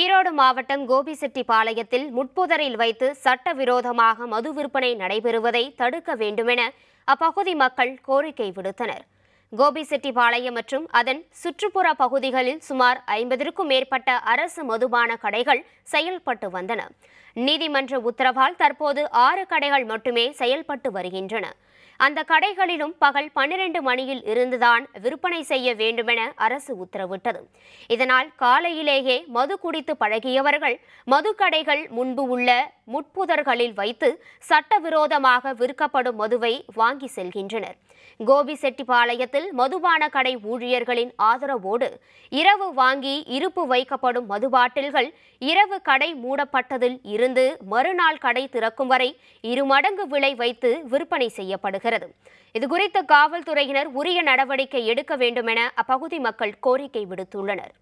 ஈரோடு மாவட்டம் கோபிசெட்டிப்பாளையத்தில் முட்புதரில் வைத்து சட்டவிரோதமாக மது விற்பனை நடைபெறுவதை தடுக்க வேண்டுமென அப்பகுதி மக்கள் கோரிக்கை விடுத்தனர் கோபிசெட்டிபாளையம் மற்றும் அதன் சுற்றுப்புற பகுதிகளில் சுமார் ஐம்பதற்கும் மேற்பட்ட அரசு மதுபான கடைகள் செயல்பட்டு வந்தன நீதிமன்ற உத்தரவால் தற்போது ஆறு கடைகள் மட்டுமே செயல்பட்டு வருகின்றன அந்த கடைகளிலும் பகல் பன்னிரண்டு மணியில் இருந்துதான் விற்பனை செய்ய வேண்டுமென அரசு உத்தரவிட்டது இதனால் காலையிலேயே மது குடித்து பழகியவர்கள் மதுக்கடைகள் முன்பு உள்ள முட்புதர்களில் வைத்து சட்டவிரோதமாக விற்கப்படும் மதுவை வாங்கி செல்கின்றனர் கோபிசெட்டிபாளையத்தில் நகரில் மதுபான கடை ஊழியர்களின் ஆதரவோடு இரவு வாங்கி இருப்பு வைக்கப்படும் மது பாட்டில்கள் இரவு கடை மூடப்பட்டதில் இருந்து மறுநாள் கடை திறக்கும் வரை இருமடங்கு விலை வைத்து விற்பனை செய்யப்படுகிறது இதுகுறித்து காவல்துறையினர் உரிய நடவடிக்கை எடுக்க வேண்டுமென அப்பகுதி மக்கள் கோரிக்கை விடுத்துள்ளனர்